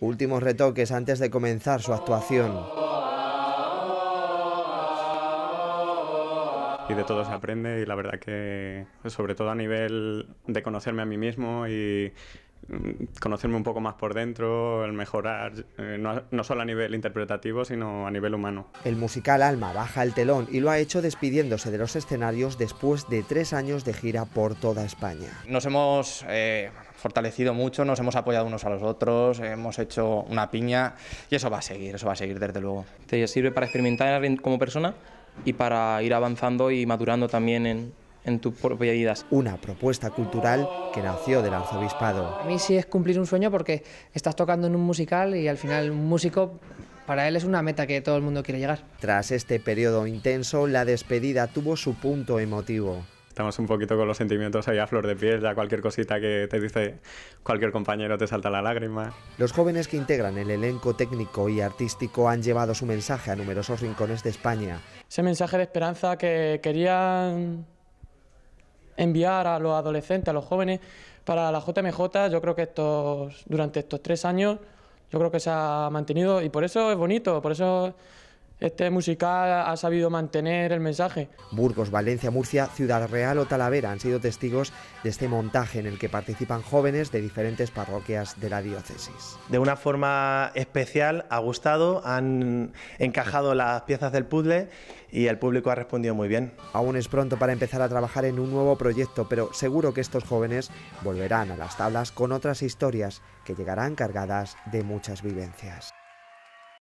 Últimos retoques antes de comenzar su actuación. Y de todo se aprende y la verdad que sobre todo a nivel de conocerme a mí mismo y Mm, conocerme un poco más por dentro, el mejorar, eh, no, solo a nivel interpretativo, sino a nivel humano. El musical Alma baja el telón y lo ha hecho despidiéndose de los escenarios después de tres años de gira por toda España. Nos hemos eh, fortalecido mucho, nos hemos apoyado unos a los otros, hemos hecho una piña y eso va a seguir, eso va a seguir desde luego. Te sirve para experimentar como persona y para ir avanzando y madurando también en, en tu Una propuesta cultural que nació del arzobispado. A mí sí es cumplir un sueño porque estás tocando en un musical y al final un músico para él es una meta que todo el mundo quiere llegar. Tras este periodo intenso, la despedida tuvo su punto emotivo. Estamos un poquito con los sentimientos ahí a flor de piel, ya cualquier cosita que te dice cualquier compañero te salta la lágrima. Los jóvenes que integran el elenco técnico y artístico han llevado su mensaje a numerosos rincones de España. Ese mensaje de esperanza que querían enviar a los adolescentes, a los jóvenes, para la JMJ, yo creo que estos, durante estos tres años, yo creo que se ha mantenido y por eso es bonito, por eso este musical ha sabido mantener el mensaje. Burgos, Valencia, Murcia, Ciudad Real o Talavera han sido testigos de este montaje en el que participan jóvenes de diferentes parroquias de la diócesis. De una forma especial ha gustado, han encajado las piezas del puzzle y el público ha respondido muy bien. Aún es pronto para empezar a trabajar en un nuevo proyecto, pero seguro que estos jóvenes volverán a las tablas con otras historias que llegarán cargadas de muchas vivencias.